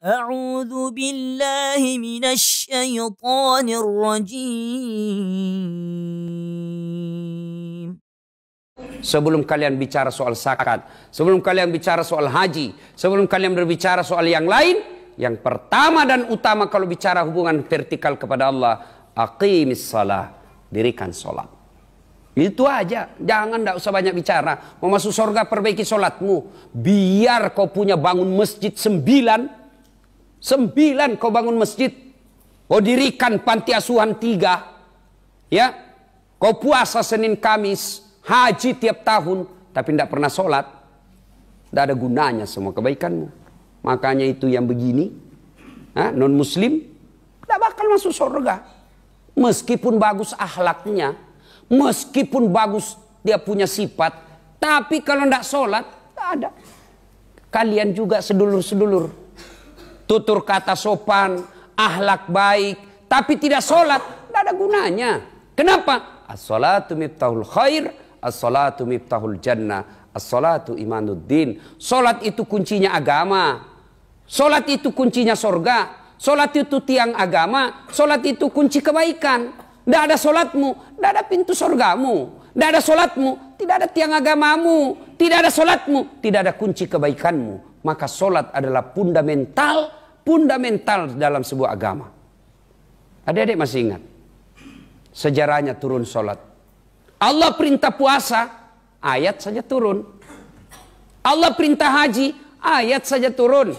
أعوذ بالله من الشيطان الرجيم Sebelum kalian bicara soal zakat, sebelum kalian bicara soal haji, sebelum kalian berbicara soal yang lain, yang pertama dan utama kalau bicara hubungan vertikal kepada Allah, aqimis salah, dirikan sholat. Itu aja, jangan tidak usah banyak bicara. Mau masuk surga perbaiki sholatmu, biar kau punya bangun masjid sembilan, Sembilan kau bangun masjid. Kau dirikan panti asuhan tiga. Ya. Kau puasa Senin Kamis. Haji tiap tahun. Tapi tidak pernah sholat. Tidak ada gunanya semua kebaikanmu. Makanya itu yang begini. Non muslim. Tidak bakal masuk surga. Meskipun bagus ahlaknya. Meskipun bagus dia punya sifat. Tapi kalau tidak sholat. Tidak ada. Kalian juga sedulur-sedulur tutur kata sopan, ahlak baik, tapi tidak sholat, tidak ada gunanya. Kenapa? As-salatu miftahul khair, as-salatu miftahul jannah, as-salatu imanuddin. Sholat itu kuncinya agama. Sholat itu kuncinya sorga. Sholat itu tiang agama. Sholat itu kunci kebaikan. Tidak ada sholatmu, tidak ada pintu sorgamu. Tidak ada sholatmu, tidak ada tiang agamamu. Tidak ada sholatmu, tidak ada kunci kebaikanmu. Maka sholat adalah fundamental fundamental dalam sebuah agama. Adik-adik masih ingat sejarahnya turun sholat. Allah perintah puasa, ayat saja turun. Allah perintah haji, ayat saja turun.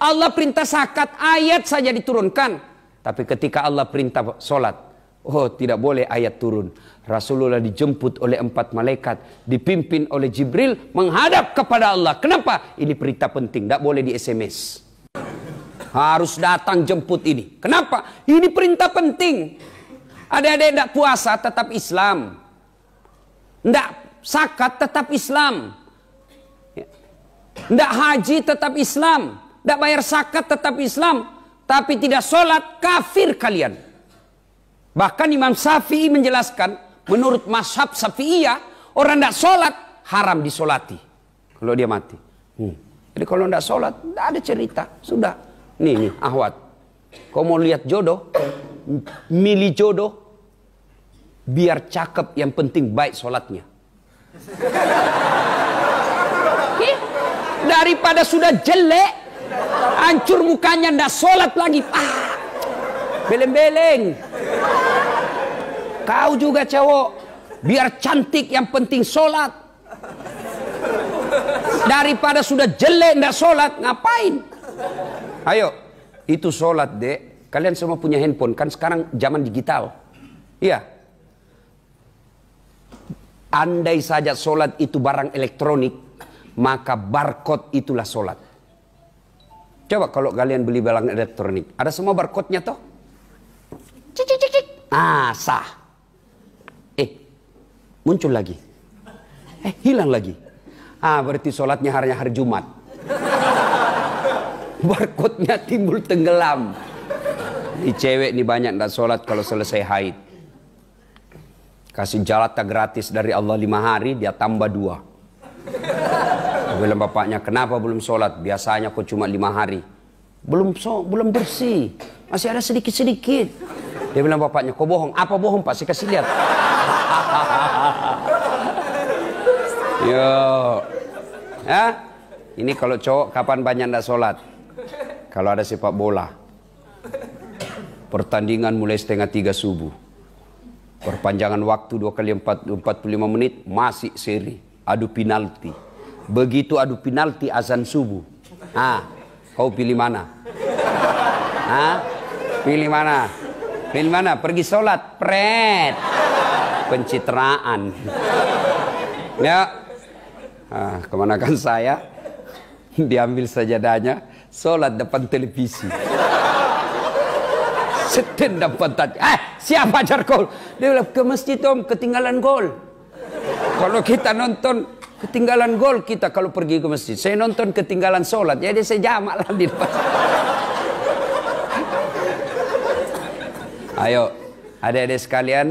Allah perintah zakat, ayat saja diturunkan. Tapi ketika Allah perintah sholat, Oh tidak boleh ayat turun. Rasulullah dijemput oleh empat malaikat. Dipimpin oleh Jibril menghadap kepada Allah. Kenapa? Ini perintah penting. Tidak boleh di SMS. Harus datang jemput ini. Kenapa? Ini perintah penting. ada adik tidak puasa tetap Islam. Tidak sakat tetap Islam. Ya. Tidak haji tetap Islam. Tidak bayar sakat tetap Islam. Tapi tidak sholat kafir kalian. Bahkan Imam Syafi'i menjelaskan. Menurut mashab Syafi'iyah. Orang tidak sholat haram disolati. Kalau dia mati. Hmm. Jadi kalau tidak sholat, tidak ada cerita. Sudah. Nih, nih, Ahwat. Kau mau lihat jodoh? Milih jodoh. Biar cakep, yang penting baik sholatnya. Daripada sudah jelek, hancur mukanya, ndak sholat lagi. Ah, beleng-beleng. Kau juga cowok, biar cantik yang penting sholat. Daripada sudah jelek, ndak sholat, ngapain? Ayo, itu sholat deh. Kalian semua punya handphone kan sekarang zaman digital. Iya. Andai saja sholat itu barang elektronik, maka barcode itulah sholat. Coba kalau kalian beli barang elektronik, ada semua barcode-nya toh? Cik, cik, cik. Ah, sah. Eh, muncul lagi. Eh, hilang lagi. Ah, berarti sholatnya hari hari Jumat barcode-nya timbul tenggelam. Ini cewek ini banyak nggak sholat kalau selesai haid. Kasih jalata gratis dari Allah lima hari, dia tambah dua. Aku bilang bapaknya, kenapa belum sholat? Biasanya kok cuma lima hari. Belum so, belum bersih. Masih ada sedikit-sedikit. Dia bilang bapaknya, kok bohong? Apa bohong pak? Saya kasih lihat. Yo. Ya, ini kalau cowok kapan banyak ndak sholat? Kalau ada sepak bola, pertandingan mulai setengah tiga subuh. Perpanjangan waktu dua kali empat puluh lima menit masih seri. Adu penalti. Begitu adu penalti azan subuh. Ah, kau pilih mana? Ah, pilih mana? Pilih mana? Pergi sholat, pret. Pencitraan. Ya, ah, kemanakan saya? Diambil saja sajadahnya sholat depan televisi. setin depan tadi. Eh, siapa ajar gol? Dia bilang, ke masjid om, ketinggalan gol. Kalau kita nonton, ketinggalan gol kita kalau pergi ke masjid. Saya nonton ketinggalan sholat, jadi saya jamak lah di depan. Ayo, adik-adik sekalian,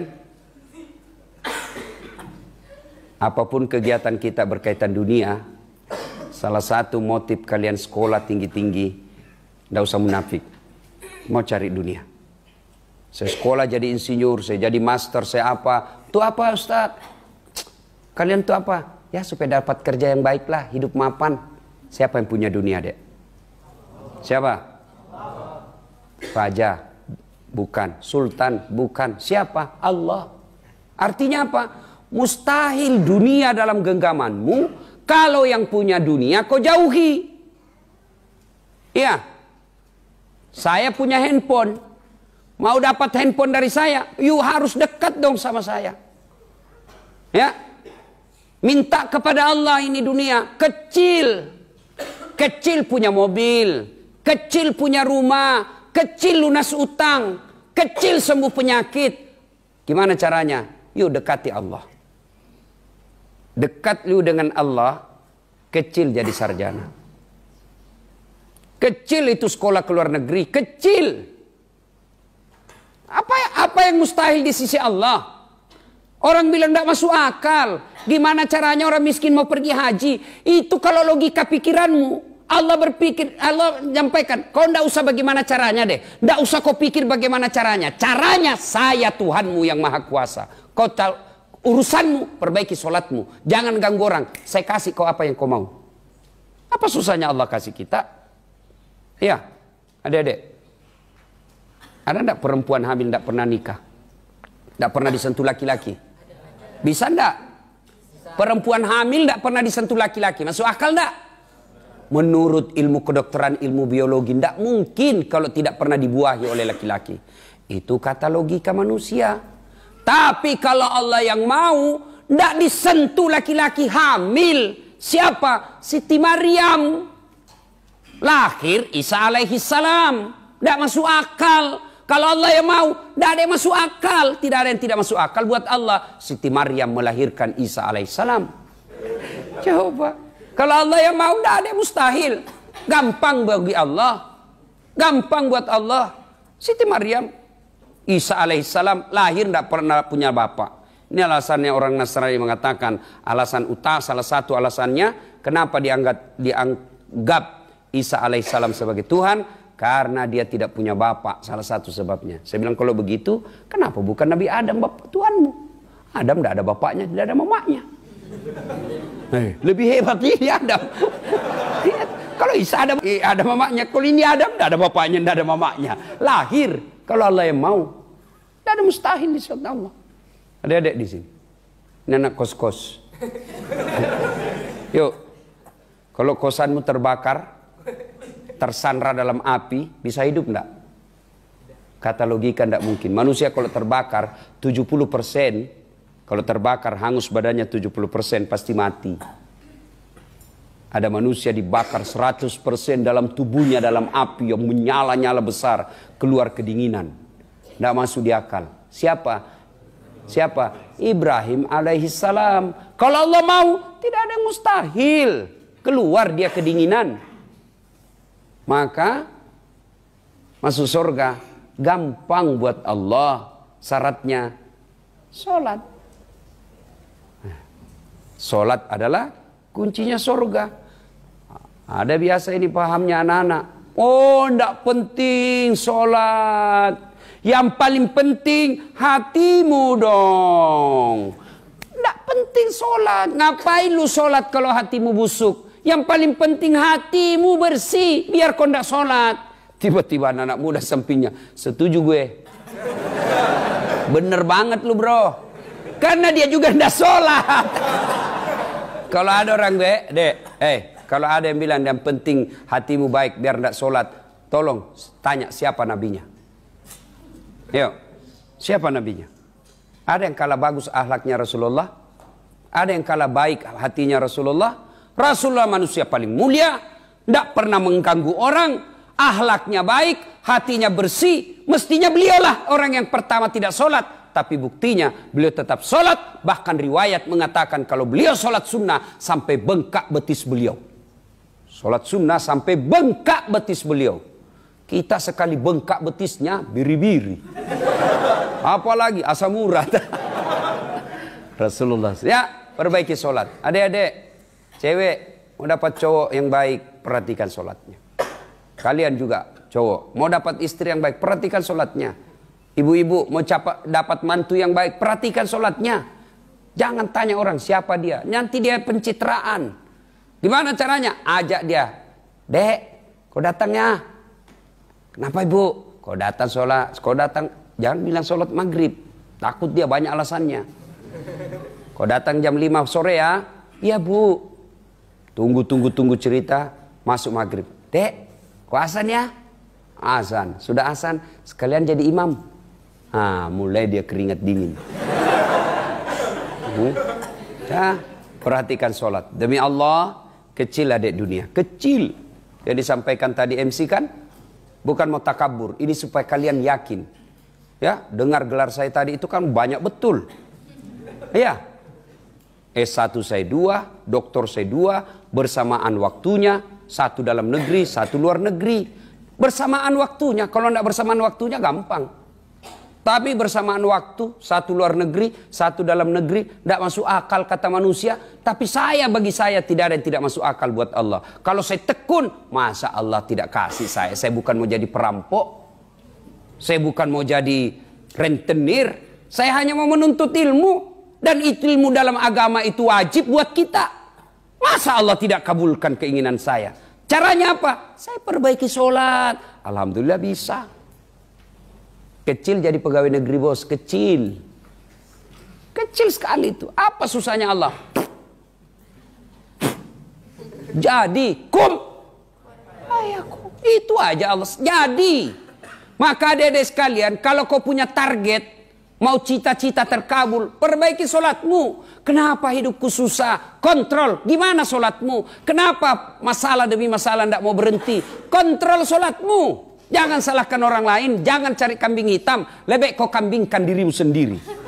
apapun kegiatan kita berkaitan dunia, Salah satu motif kalian sekolah tinggi-tinggi, tidak usah munafik. Mau cari dunia. Saya sekolah jadi insinyur, saya jadi master, saya apa. Itu apa Ustaz? Kalian tuh apa? Ya supaya dapat kerja yang baik lah, hidup mapan. Siapa yang punya dunia dek? Siapa? Raja, bukan. Sultan, bukan. Siapa? Allah. Artinya apa? Mustahil dunia dalam genggamanmu kalau yang punya dunia kau jauhi. Iya, Saya punya handphone. Mau dapat handphone dari saya, you harus dekat dong sama saya. Ya. Minta kepada Allah ini dunia kecil. Kecil punya mobil, kecil punya rumah, kecil lunas utang, kecil sembuh penyakit. Gimana caranya? Yuk dekati Allah dekat lu dengan Allah, kecil jadi sarjana. Kecil itu sekolah ke luar negeri, kecil. Apa apa yang mustahil di sisi Allah? Orang bilang tidak masuk akal. Gimana caranya orang miskin mau pergi haji? Itu kalau logika pikiranmu. Allah berpikir, Allah menyampaikan, kau tidak usah bagaimana caranya deh. Tidak usah kau pikir bagaimana caranya. Caranya saya Tuhanmu yang maha kuasa. Kau urusanmu, perbaiki sholatmu. Jangan ganggu orang. Saya kasih kau apa yang kau mau. Apa susahnya Allah kasih kita? Iya, ada adik Ada enggak perempuan hamil enggak pernah nikah? Enggak pernah disentuh laki-laki? Bisa enggak? Perempuan hamil enggak pernah disentuh laki-laki. Masuk akal enggak? Menurut ilmu kedokteran, ilmu biologi, tidak mungkin kalau tidak pernah dibuahi oleh laki-laki. Itu kata logika manusia. Tapi kalau Allah yang mau, tidak disentuh laki-laki hamil. Siapa? Siti Maryam. Lahir Isa alaihi salam. Tidak masuk akal. Kalau Allah yang mau, tidak ada yang masuk akal. Tidak ada yang tidak masuk akal buat Allah. Siti Maryam melahirkan Isa alaihi salam. Coba. Kalau Allah yang mau, tidak ada yang mustahil. Gampang bagi Allah. Gampang buat Allah. Siti Maryam Isa alaihissalam lahir tidak pernah punya bapak. Ini alasannya orang Nasrani mengatakan alasan utama salah satu alasannya kenapa dianggap dianggap Isa alaihissalam sebagai Tuhan karena dia tidak punya bapak salah satu sebabnya. Saya bilang kalau begitu kenapa bukan Nabi Adam bapak Tuhanmu? Adam tidak ada bapaknya, tidak ada mamanya. Hey, eh, lebih hebat ini Adam. Iya, kalau Isa ada, eh, ada mamanya, kalau ini Adam tidak ada bapaknya, tidak ada mamanya. Lahir kalau Allah yang mau. Tidak ada mustahil di sisi Allah. Ada adik di sini. Ini anak kos-kos. Yuk. Kalau kosanmu terbakar, tersandra dalam api, bisa hidup enggak? Kata logika enggak mungkin. Manusia kalau terbakar, 70% kalau terbakar hangus badannya 70% pasti mati. Ada manusia dibakar 100% dalam tubuhnya dalam api yang menyala-nyala besar. Keluar kedinginan. Tidak masuk di akal. Siapa? Siapa? Ibrahim salam. Kalau Allah mau, tidak ada yang mustahil. Keluar dia kedinginan. Maka masuk surga gampang buat Allah. Syaratnya sholat. Sholat adalah Kuncinya surga. Ada biasa ini pahamnya anak-anak. Oh, tidak penting sholat. Yang paling penting hatimu dong. Tidak penting sholat. Ngapain lu sholat kalau hatimu busuk? Yang paling penting hatimu bersih. Biar kau tidak sholat. Tiba-tiba anak-anak muda sampingnya. Setuju gue. Bener banget lu bro. Karena dia juga tidak sholat. Kalau ada orang gue, eh, dek, eh, kalau ada yang bilang yang penting hatimu baik biar tidak sholat, tolong tanya siapa nabinya. Yuk, ya, siapa nabinya? Ada yang kalah bagus ahlaknya Rasulullah, ada yang kalah baik hatinya Rasulullah. Rasulullah manusia paling mulia, tidak pernah mengganggu orang, ahlaknya baik, hatinya bersih, mestinya beliaulah orang yang pertama tidak sholat. Tapi buktinya beliau tetap sholat. Bahkan riwayat mengatakan kalau beliau sholat sunnah sampai bengkak betis beliau. Sholat sunnah sampai bengkak betis beliau. Kita sekali bengkak betisnya biri-biri. Apalagi asam urat. Rasulullah. Ya, perbaiki sholat. Adik-adik, cewek mau dapat cowok yang baik, perhatikan sholatnya. Kalian juga cowok, mau dapat istri yang baik, perhatikan sholatnya. Ibu-ibu mau capa, dapat mantu yang baik, perhatikan sholatnya. Jangan tanya orang siapa dia. Nanti dia pencitraan. Gimana caranya? Ajak dia. Dek, kau datangnya. Kenapa ibu? Kau datang sholat. Kau datang. Jangan bilang sholat maghrib. Takut dia banyak alasannya. Kau datang jam 5 sore ya. Iya bu. Tunggu, tunggu, tunggu cerita. Masuk maghrib. Dek, kau asan ya? Asan. Sudah asan. Sekalian jadi imam. Ah, mulai dia keringat dingin. Hmm. Ya, perhatikan sholat. Demi Allah, kecil adik dunia. Kecil. Yang disampaikan tadi MC kan, bukan mau takabur. Ini supaya kalian yakin. Ya, dengar gelar saya tadi itu kan banyak betul. Ya, S1 saya dua, doktor saya dua, bersamaan waktunya, satu dalam negeri, satu luar negeri. Bersamaan waktunya, kalau tidak bersamaan waktunya gampang. Tapi bersamaan waktu, satu luar negeri, satu dalam negeri, tidak masuk akal kata manusia. Tapi saya bagi saya tidak ada yang tidak masuk akal buat Allah. Kalau saya tekun, masa Allah tidak kasih saya. Saya bukan mau jadi perampok. Saya bukan mau jadi rentenir. Saya hanya mau menuntut ilmu. Dan ilmu dalam agama itu wajib buat kita. Masa Allah tidak kabulkan keinginan saya? Caranya apa? Saya perbaiki sholat. Alhamdulillah bisa. Kecil jadi pegawai negeri bos, kecil. Kecil sekali itu. Apa susahnya Allah? Jadi, kum. Ayahku. Itu aja Allah. Jadi. Maka dede sekalian, kalau kau punya target, Mau cita-cita terkabul, perbaiki solatmu. Kenapa hidupku susah? Kontrol, gimana solatmu? Kenapa masalah demi masalah tidak mau berhenti? Kontrol solatmu. Jangan salahkan orang lain, jangan cari kambing hitam, lebih kau kambingkan dirimu sendiri.